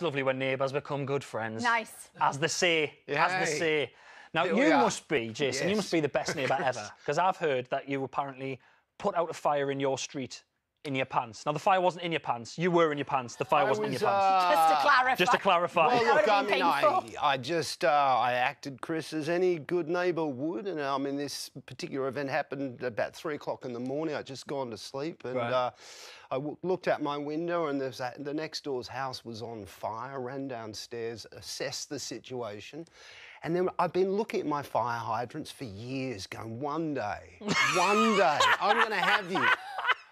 It's lovely when neighbours become good friends. Nice. As they say. As they say. Now, you must be, Jason, yes. you must be the best neighbour ever. Because I've heard that you apparently put out a fire in your street in your pants. Now, the fire wasn't in your pants. You were in your pants. The fire I wasn't was, in your uh... pants. Just to clarify. Just to clarify. Well, look, I mean, I, I, just uh, I acted, Chris, as any good neighbour would. And uh, I mean, this particular event happened about three o'clock in the morning. I'd just gone to sleep and. Right. Uh, I looked out my window and the, the next door's house was on fire. Ran downstairs, assessed the situation, and then I've been looking at my fire hydrants for years, going, one day, one day, I'm going to have you.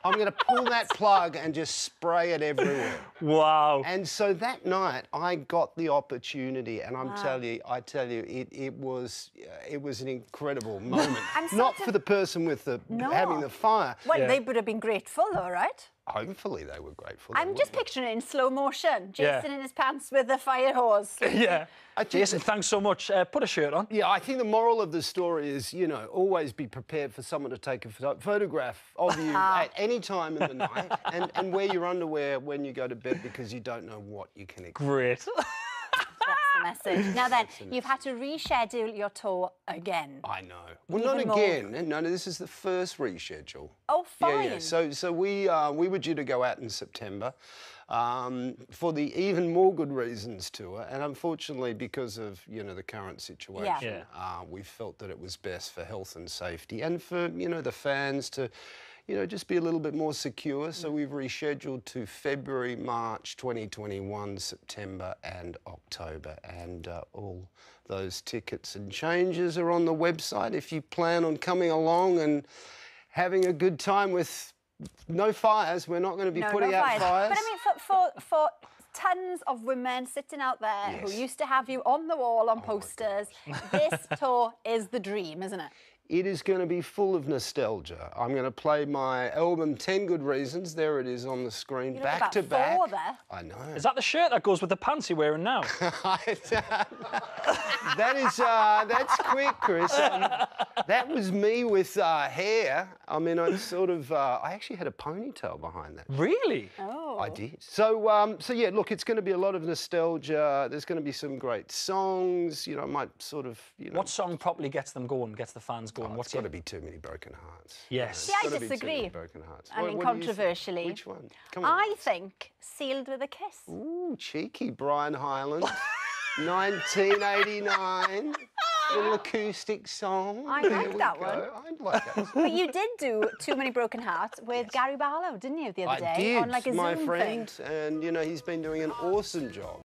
I'm going to pull that plug and just spray it everywhere. Wow. And so that night, I got the opportunity, and I'm wow. telling you, I tell you, it, it was it was an incredible moment. Not for the person with the no. having the fire. Well, yeah. they would have been grateful, all right. Hopefully they were grateful. I'm just picturing it in slow motion. Jason yeah. in his pants with a fire hose. yeah. Jason, thanks so much. Uh, put a shirt on. Yeah, I think the moral of the story is, you know, always be prepared for someone to take a photograph of you at any time in the night and, and wear your underwear when you go to bed because you don't know what you can expect. Great. message. Now then, you've had to reschedule your tour again. I know. Well, Even not more. again. No, no, this is the first reschedule. Oh, fine. Yeah, yeah. So, so we uh, we were due to go out in September um, for the even more good reasons to it. And unfortunately, because of you know the current situation, yeah. Uh, we felt that it was best for health and safety, and for you know the fans to you know, just be a little bit more secure. So mm. we've rescheduled to February, March 2021, September and October. And uh, all those tickets and changes are on the website. If you plan on coming along and having a good time with no fires. We're not going to be no, putting no out fires. fires. But I mean, for, for, for tons of women sitting out there yes. who used to have you on the wall on oh posters, this tour is the dream, isn't it? it is going to be full of nostalgia. I'm going to play my album 10 Good Reasons. There it is on the screen, you back to back. I know. Is that the shirt that goes with the pants you're wearing now? that is, uh, that's quick, Chris. Um, that was me with uh, hair. I mean, I'm sort of, uh, I actually had a ponytail behind that. Really? Oh. I did. So, um, so yeah, look, it's going to be a lot of nostalgia. There's going to be some great songs. You know, I might sort of, you know. What song properly gets them going, gets the fans go oh, and watch it's it. It's got to be too many broken hearts. Yes. Yeah, I disagree. broken hearts. I what, mean, controversially. Which one? Come on. I think Sealed with a Kiss. Ooh, cheeky. Brian Hyland. 1989. little acoustic song. I like that go. one. I like that. but you did do Too Many Broken Hearts with yes. Gary Barlow, didn't you, the other I day? Did, on like a my Zoom friend, thing. and you know he's been doing an awesome job.